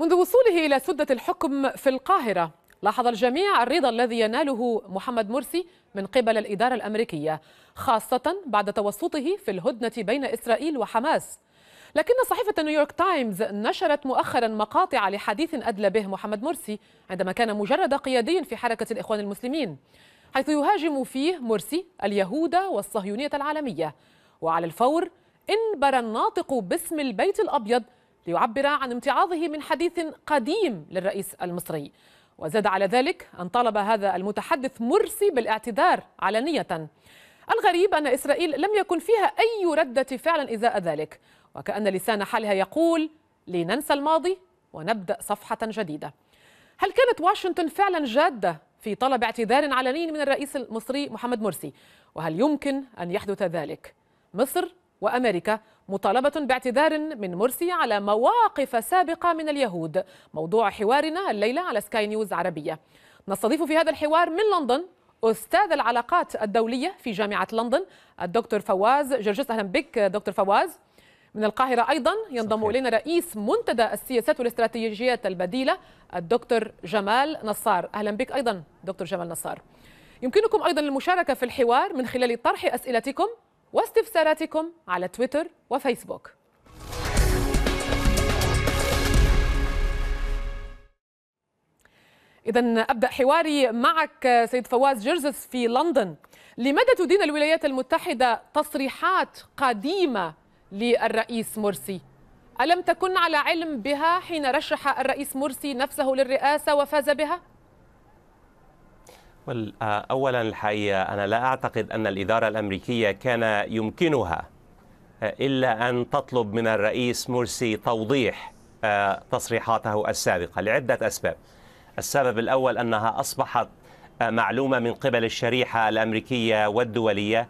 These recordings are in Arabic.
منذ وصوله إلى سدة الحكم في القاهرة لاحظ الجميع الرضا الذي يناله محمد مرسي من قبل الإدارة الأمريكية خاصة بعد توسطه في الهدنة بين إسرائيل وحماس لكن صحيفة نيويورك تايمز نشرت مؤخرا مقاطع لحديث أدلى به محمد مرسي عندما كان مجرد قيادي في حركة الإخوان المسلمين حيث يهاجم فيه مرسي اليهود والصهيونية العالمية وعلى الفور انبر الناطق باسم البيت الأبيض ليعبر عن امتعاضه من حديث قديم للرئيس المصري وزاد على ذلك أن طالب هذا المتحدث مرسي بالاعتذار علنية الغريب أن إسرائيل لم يكن فيها أي ردة فعل إزاء ذلك وكأن لسان حالها يقول لننسى الماضي ونبدأ صفحة جديدة هل كانت واشنطن فعلا جادة في طلب اعتذار علني من الرئيس المصري محمد مرسي وهل يمكن أن يحدث ذلك؟ مصر وأمريكا مطالبة باعتذار من مرسي على مواقف سابقة من اليهود موضوع حوارنا الليلة على سكاي نيوز عربية نستضيف في هذا الحوار من لندن أستاذ العلاقات الدولية في جامعة لندن الدكتور فواز جرجس أهلا بك دكتور فواز من القاهرة أيضا ينضم إلينا رئيس منتدى السياسات والاستراتيجيات البديلة الدكتور جمال نصار أهلا بك أيضا دكتور جمال نصار يمكنكم أيضا المشاركة في الحوار من خلال طرح أسئلتكم واستفساراتكم على تويتر وفيسبوك إذا أبدأ حواري معك سيد فواز جرزس في لندن لماذا تدين الولايات المتحدة تصريحات قديمة للرئيس مرسي؟ ألم تكن على علم بها حين رشح الرئيس مرسي نفسه للرئاسة وفاز بها؟ آه، أولا الحقيقة أنا لا أعتقد أن الإدارة الأمريكية كان يمكنها آه، إلا أن تطلب من الرئيس مرسي توضيح آه، تصريحاته السابقة لعدة أسباب السبب الأول أنها أصبحت معلومة من قبل الشريحة الأمريكية والدولية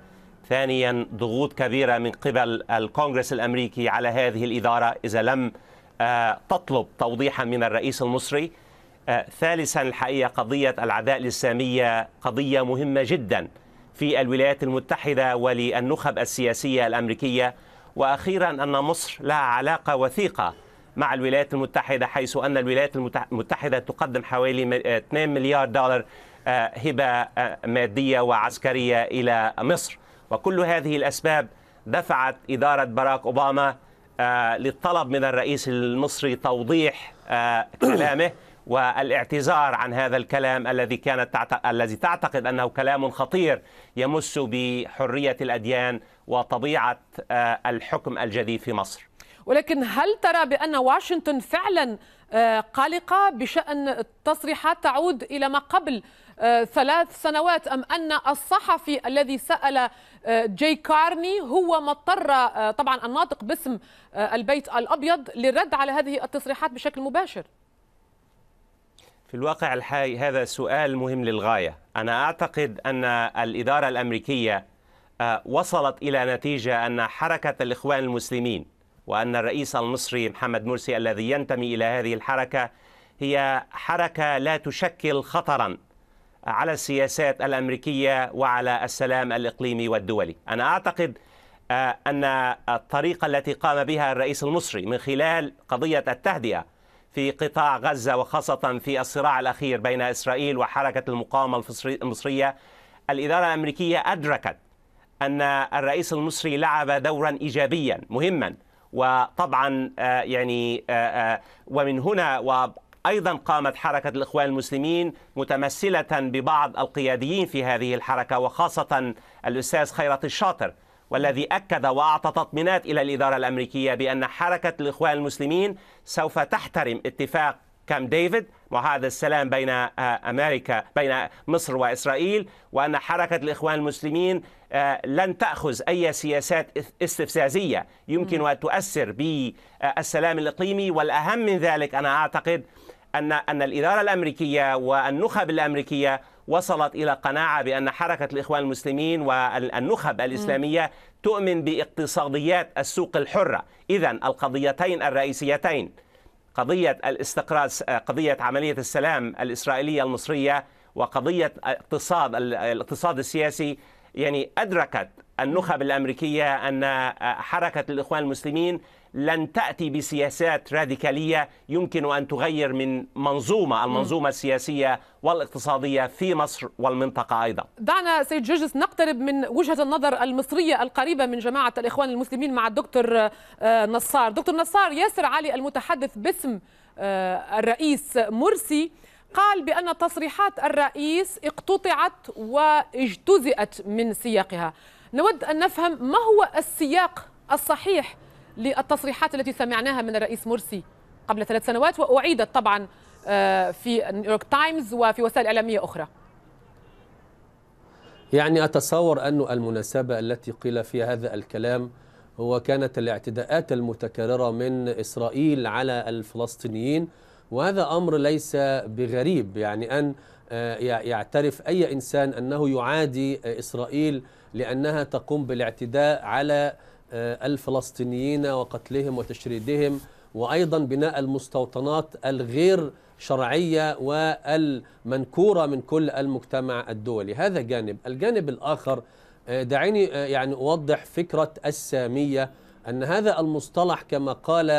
ثانيا ضغوط كبيرة من قبل الكونغرس الأمريكي على هذه الإدارة إذا لم تطلب توضيحا من الرئيس المصري ثالثا الحقيقة قضية العداء الإسلامية قضية مهمة جدا في الولايات المتحدة وللنخب السياسية الأمريكية وأخيرا أن مصر لها علاقة وثيقة مع الولايات المتحدة حيث أن الولايات المتحدة تقدم حوالي 2 مليار دولار آه، هبة آه، مادية وعسكرية إلى مصر وكل هذه الأسباب دفعت إدارة باراك أوباما آه، للطلب من الرئيس المصري توضيح كلامه والاعتذار عن هذا الكلام الذي كانت تعت... الذي تعتقد انه كلام خطير يمس بحريه الاديان وطبيعه آه، الحكم الجديد في مصر. ولكن هل ترى بان واشنطن فعلا آه، قلقه بشان التصريحات تعود الى ما قبل آه، ثلاث سنوات ام ان الصحفي الذي سال جي كارني هو مضطر طبعا الناطق باسم البيت الابيض للرد على هذه التصريحات بشكل مباشر؟ في الواقع الحي هذا سؤال مهم للغاية أنا أعتقد أن الإدارة الأمريكية آه، وصلت إلى نتيجة أن حركة الإخوان المسلمين وأن الرئيس المصري محمد مرسي الذي ينتمي إلى هذه الحركة هي حركة لا تشكل خطرا على السياسات الأمريكية وعلى السلام الإقليمي والدولي أنا أعتقد آه، أن الطريقة التي قام بها الرئيس المصري من خلال قضية التهدئة في قطاع غزة وخاصة في الصراع الأخير بين إسرائيل وحركة المقاومة المصرية الإدارة الأمريكية أدركت أن الرئيس المصري لعب دورا إيجابيا مهما وطبعا آه، يعني آه، آه، ومن هنا وأيضا قامت حركة الإخوان المسلمين متمثلة ببعض القياديين في هذه الحركة وخاصة الأستاذ خيرت الشاطر والذي أكد وأعطى تطمينات إلى الإدارة الأمريكية بأن حركة الإخوان المسلمين سوف تحترم اتفاق كام ديفيد معاهدة السلام بين آه، أمريكا بين مصر وإسرائيل وأن حركة الإخوان المسلمين آه، لن تأخذ أي سياسات استفزازية يمكن أن تؤثر بالسلام الإقليمي والأهم من ذلك أنا أعتقد أن أن الإدارة الأمريكية والنخب الأمريكية وصلت إلى قناعة بأن حركة الإخوان المسلمين والنخب الإسلامية تؤمن باقتصاديات السوق الحرة إذا القضيتين الرئيسيتين قضية الاستقراض آه، قضية عملية السلام الإسرائيلية المصرية وقضية اقتصاد الاقتصاد السياسي يعني أدركت النخب الأمريكية أن حركة الإخوان المسلمين لن تأتي بسياسات راديكالية يمكن أن تغير من منظومة المنظومة السياسية والاقتصادية في مصر والمنطقة أيضا دعنا سيد جوجس نقترب من وجهة النظر المصرية القريبة من جماعة الإخوان المسلمين مع الدكتور آه، نصار دكتور نصار ياسر علي المتحدث باسم آه، الرئيس مرسي قال بأن تصريحات الرئيس اقتطعت واجتزئت من سياقها نود أن نفهم ما هو السياق الصحيح للتصريحات التي سمعناها من الرئيس مرسي قبل ثلاث سنوات وأعيدت طبعا آه، في نيويورك تايمز وفي وسائل إعلامية أخرى يعني أتصور أن المناسبة التي قيل فيها هذا الكلام هو كانت الاعتداءات المتكررة من إسرائيل على الفلسطينيين وهذا أمر ليس بغريب يعني أن آه، يعترف أي إنسان أنه يعادي آه، إسرائيل لأنها تقوم بالاعتداء على آه، الفلسطينيين وقتلهم وتشريدهم وأيضا بناء المستوطنات الغير شرعية والمنكورة من كل المجتمع الدولي هذا جانب الجانب الآخر دعيني يعني أوضح فكرة السامية أن هذا المصطلح كما قال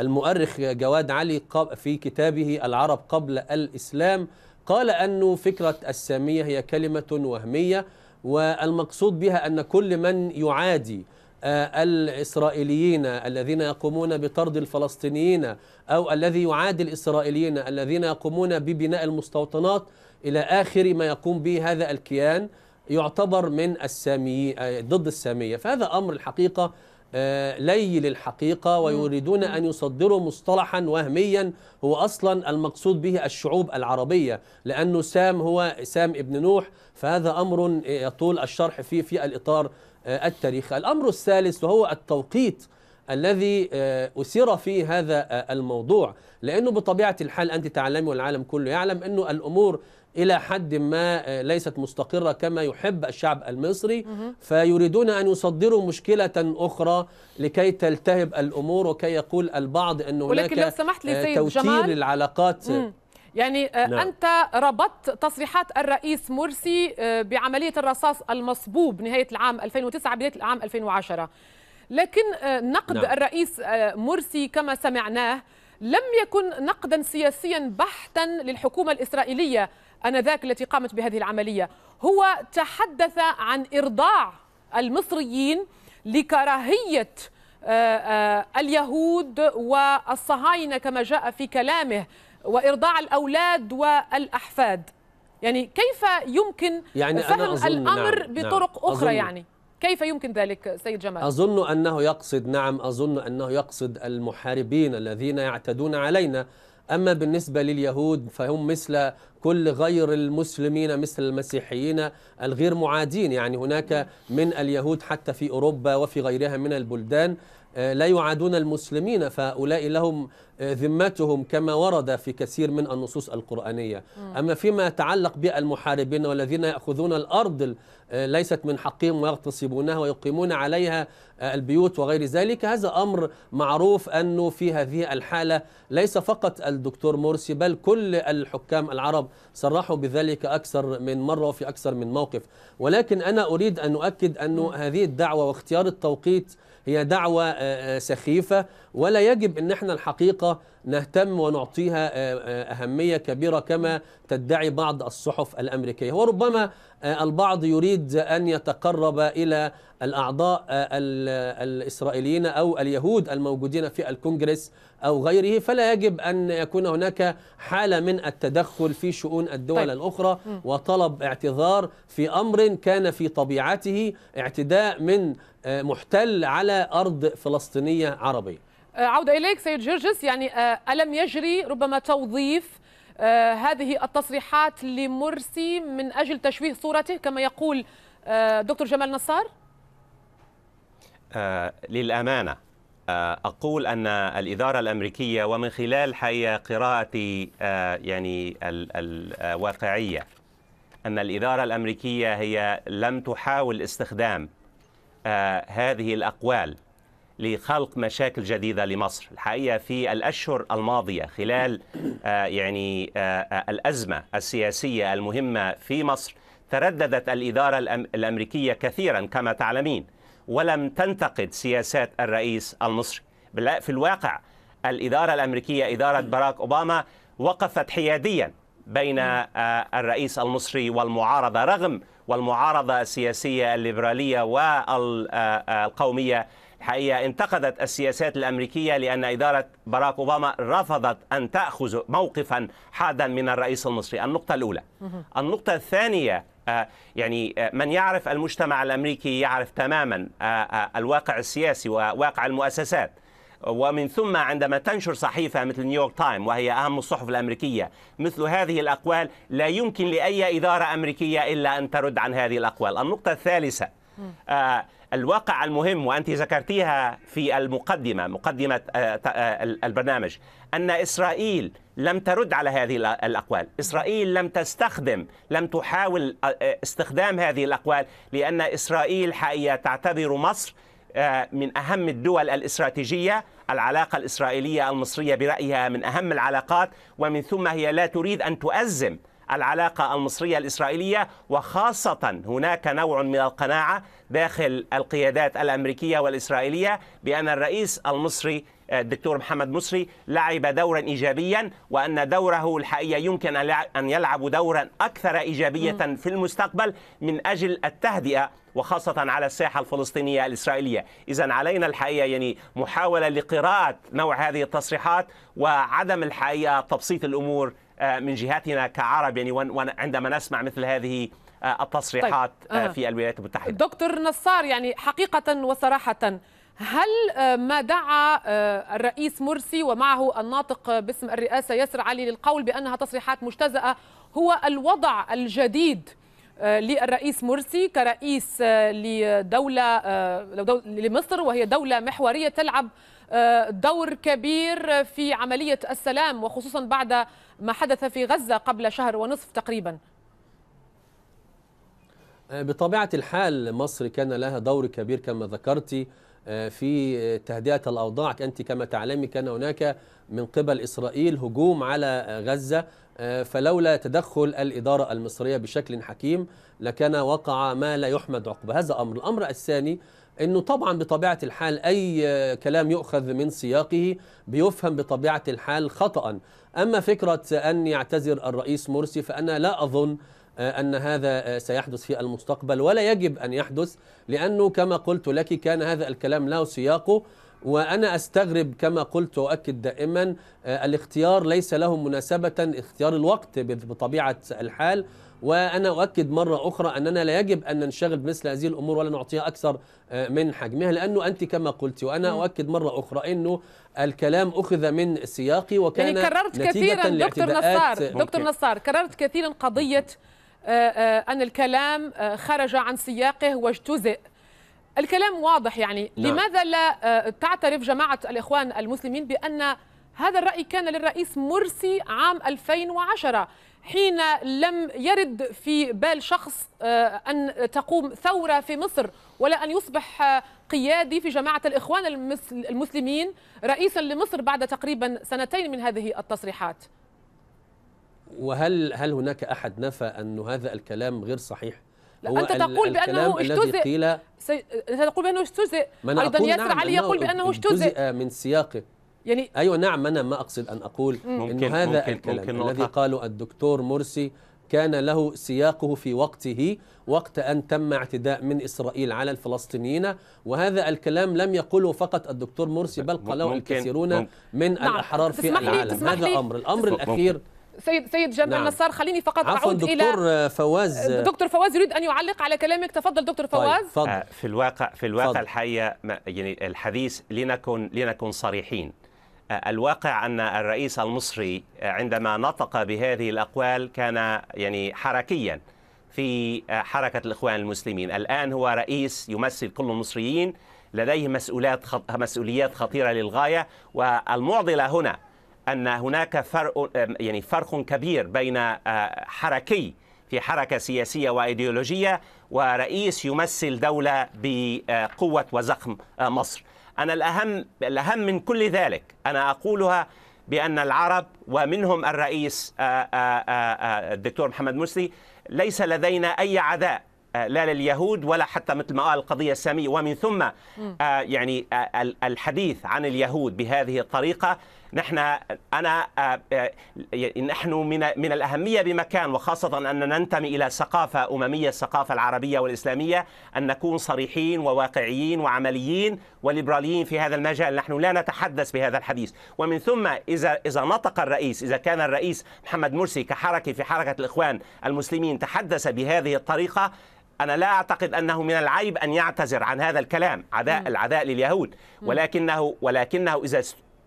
المؤرخ جواد علي في كتابه العرب قبل الإسلام قال أنه فكرة السامية هي كلمة وهمية والمقصود بها أن كل من يعادي آه، الإسرائيليين الذين يقومون بطرد الفلسطينيين أو الذي يعادي الإسرائيليين الذين يقومون ببناء المستوطنات إلى آخر ما يقوم به هذا الكيان يعتبر من السامي آه، ضد الساميه فهذا امر الحقيقه آه، لي للحقيقه ويريدون ان يصدروا مصطلحا وهميا هو اصلا المقصود به الشعوب العربيه لانه سام هو سام ابن نوح فهذا امر يطول الشرح فيه في الاطار آه، التاريخي الامر الثالث وهو التوقيت الذي أسر في هذا الموضوع لأنه بطبيعة الحال أنت تعلمي والعالم كله يعلم أنه الأمور إلى حد ما آه، ليست مستقرة كما يحب الشعب المصري فيريدون أن يصدروا مشكلة أخرى لكي تلتهب الأمور وكي يقول البعض أن هناك لو سمحت لي آه، توتير جمال. العلاقات يعني آه، نعم. أنت ربطت تصريحات الرئيس مرسي بعملية الرصاص المصبوب نهاية العام 2009 بداية العام 2010 لكن نقد نعم. الرئيس مرسي كما سمعناه لم يكن نقدا سياسيا بحتا للحكومة الإسرائيلية انذاك التي قامت بهذه العمليه هو تحدث عن ارضاع المصريين لكراهيه آه، آه، اليهود والصهاينه كما جاء في كلامه وارضاع الاولاد والاحفاد يعني كيف يمكن يعني فهم الامر نعم, نعم. بطرق نعم اخرى أظن يعني كيف يمكن ذلك سيد جمال؟ أظن أنه يقصد نعم أظن أنه يقصد المحاربين الذين يعتدون علينا أما بالنسبة لليهود فهم مثل كل غير المسلمين مثل المسيحيين الغير معادين يعني هناك من اليهود حتى في أوروبا وفي غيرها من البلدان آه، لا يعادون المسلمين فهؤلاء لهم آه، ذمتهم كما ورد في كثير من النصوص القرآنية أما فيما يتعلق بالمحاربين والذين يأخذون الأرض آه، ليست من حقهم ويغتصبونها ويقيمون عليها البيوت وغير ذلك هذا أمر معروف أنه في هذه الحالة ليس فقط الدكتور مرسي بل كل الحكام العرب صرحوا بذلك أكثر من مرة وفي أكثر من موقف ولكن أنا أريد أن أؤكد أن هذه الدعوة واختيار التوقيت هي دعوة آه، آه، سخيفة ولا يجب أن احنا الحقيقة نهتم ونعطيها آه، أهمية كبيرة كما تدعي بعض الصحف الأمريكية وربما البعض يريد أن يتقرب إلى الأعضاء الإسرائيليين أو اليهود الموجودين في الكونجرس أو غيره فلا يجب أن يكون هناك حالة من التدخل في شؤون الدول طيب. الأخرى وطلب اعتذار في أمر كان في طبيعته اعتداء من آه، محتل على أرض فلسطينية عربية آه، عودة إليك سيد جرجس يعني آه، ألم يجري ربما توظيف هذه التصريحات لمرسي من أجل تشويه صورته كما يقول دكتور جمال نصار للأمانة أقول أن الإدارة الأمريكية ومن خلال حي قراءتي يعني الواقعية أن الإدارة الأمريكية هي لم تحاول استخدام آه، هذه الأقوال لخلق مشاكل جديدة لمصر الحقيقة في الأشهر الماضية خلال آه، يعني آه، الأزمة السياسية المهمة في مصر ترددت الإدارة الأمريكية كثيرا كما تعلمين ولم تنتقد سياسات الرئيس المصري في الواقع الإدارة الأمريكية إدارة باراك أوباما وقفت حياديا بين الرئيس المصري والمعارضة رغم والمعارضة السياسية الليبرالية والقومية الحقيقة انتقدت السياسات الأمريكية لأن إدارة باراك أوباما رفضت أن تأخذ موقفا حادا من الرئيس المصري النقطة الأولى النقطة الثانية آه، يعني آه، من يعرف المجتمع الأمريكي يعرف تماما آه، الواقع السياسي وواقع المؤسسات ومن ثم عندما تنشر صحيفة مثل نيويورك تايم وهي أهم الصحف الأمريكية مثل هذه الأقوال لا يمكن لأي إدارة أمريكية إلا أن ترد عن هذه الأقوال النقطة الثالثة آه الواقع المهم وأنت ذكرتيها في المقدمة مقدمة آه, آه، البرنامج أن إسرائيل لم ترد على هذه الأقوال إسرائيل لم تستخدم لم تحاول آه، آه، استخدام هذه الأقوال لأن إسرائيل حقيقة تعتبر مصر آه، من أهم الدول الاستراتيجية العلاقة الإسرائيلية المصرية برأيها من أهم العلاقات ومن ثم هي لا تريد أن تؤزم العلاقة المصرية الإسرائيلية وخاصة هناك نوع من القناعة داخل القيادات الأمريكية والإسرائيلية بأن الرئيس المصري آه، الدكتور محمد مصري لعب دورا ايجابيا وان دوره الحقيقه يمكن ان يلعب دورا اكثر ايجابيه في المستقبل من اجل التهدئه وخاصة على الساحة الفلسطينية الإسرائيلية إذا علينا الحقيقة يعني محاولة لقراءة نوع هذه التصريحات وعدم الحقيقة تبسيط الأمور آه، من جهتنا كعرب يعني عندما نسمع مثل هذه آه، التصريحات طيب. آه، في الولايات المتحدة دكتور نصار يعني حقيقة وصراحة هل ما دعا الرئيس مرسي ومعه الناطق باسم الرئاسة ياسر علي للقول بأنها تصريحات مجتزأة هو الوضع الجديد للرئيس مرسي كرئيس لدولة لمصر وهي دولة محورية تلعب دور كبير في عملية السلام وخصوصا بعد ما حدث في غزة قبل شهر ونصف تقريبا آه، بطبيعة الحال مصر كان لها دور كبير كما ذكرتي آه، في آه، تهدئة الأوضاع أنت كما تعلمي كان هناك من قبل إسرائيل هجوم على غزة فلولا تدخل الإدارة المصرية بشكل حكيم لكان وقع ما لا يحمد عقبه هذا أمر الأمر الثاني انه طبعا بطبيعه الحال اي كلام يؤخذ من سياقه بيفهم بطبيعه الحال خطا اما فكره ان يعتذر الرئيس مرسي فانا لا اظن أن هذا سيحدث في المستقبل ولا يجب أن يحدث لأنه كما قلت لك كان هذا الكلام له سياقه وأنا أستغرب كما قلت وأؤكد دائما آه، الاختيار ليس له مناسبة اختيار الوقت بطبيعة الحال وأنا أؤكد مرة أخرى أننا لا يجب أن ننشغل بمثل هذه الأمور ولا نعطيها أكثر آه، من حجمها لأنه أنت كما قلت وأنا أؤكد مرة أخرى أنه الكلام أخذ من سياقي يعني وكان يعني كررت كثيرا دكتور نصار دكتور نصار كررت كثيرا قضية آه، أن الكلام خرج عن سياقه واجتزئ الكلام واضح يعني نعم. لماذا لا آه، تعترف جماعة الإخوان المسلمين بأن هذا الرأي كان للرئيس مرسي عام 2010 حين لم يرد في بال شخص آه، أن تقوم ثورة في مصر ولا أن يصبح آه، قيادي في جماعة الإخوان المسلمين رئيسا لمصر بعد تقريبا سنتين من هذه التصريحات وهل هل هناك أحد نفى أن هذا الكلام غير صحيح؟ لا أنت تقول بأنه اجتزئ سي... أنت تقول بأنه اجتزئ أيضا ياسر نعم علي يقول بأنه اجتزئ من سياقه يعني ايوه نعم انا ما اقصد ان اقول ممكن انه هذا ممكن الكلام ممكن الذي قاله الدكتور مرسي كان له سياقه في وقته وقت أن تم اعتداء من إسرائيل على الفلسطينيين وهذا الكلام لم يقله فقط الدكتور مرسي بل قاله الكثيرون من نعم الأحرار في العالم هذا أمر الأمر الأخير سيد سيد جمال نعم. نصار خليني فقط اعود الى دكتور فواز دكتور فواز يريد ان يعلق على كلامك تفضل دكتور طيب، فواز طيب. فضل. آه، في الواقع في الواقع فضل. الحقيقه يعني الحديث لنكن لنكن صريحين آه، الواقع ان الرئيس المصري عندما نطق بهذه الاقوال كان يعني حركيا في آه، حركه الاخوان المسلمين الان هو رئيس يمثل كل المصريين لديه مسؤوليات خط... مسؤوليات خطيره للغايه والمعضله هنا ان هناك فرق يعني فرق كبير بين آه، حركي في حركه سياسيه وايديولوجيه ورئيس يمثل دوله بقوه وزخم آه، مصر. انا الاهم الاهم من كل ذلك انا اقولها بان العرب ومنهم الرئيس آه، الدكتور محمد مرسي ليس لدينا اي عداء لا لليهود ولا حتى مثل ما قال القضية السامية ومن ثم يعني الحديث عن اليهود بهذه الطريقة نحن انا آه، آه، نحن من من الاهميه بمكان وخاصه اننا ننتمي الى ثقافه امميه الثقافه العربيه والاسلاميه ان نكون صريحين وواقعيين وعمليين وليبراليين في هذا المجال نحن لا نتحدث بهذا الحديث ومن ثم اذا اذا نطق الرئيس اذا كان الرئيس محمد مرسي كحركه في حركه الاخوان المسلمين تحدث بهذه الطريقه أنا لا أعتقد أنه من العيب أن يعتذر عن هذا الكلام عداء العداء لليهود ولكنه ولكنه إذا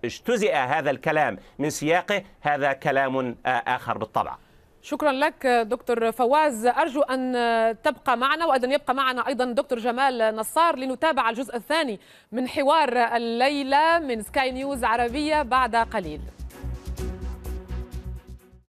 اجتزئ هذا الكلام من سياقه هذا كلام آه، آخر بالطبع شكرا لك دكتور فواز أرجو أن تبقى معنا وايضا يبقى معنا أيضا دكتور جمال نصار لنتابع الجزء الثاني من حوار الليلة من سكاي نيوز عربية بعد قليل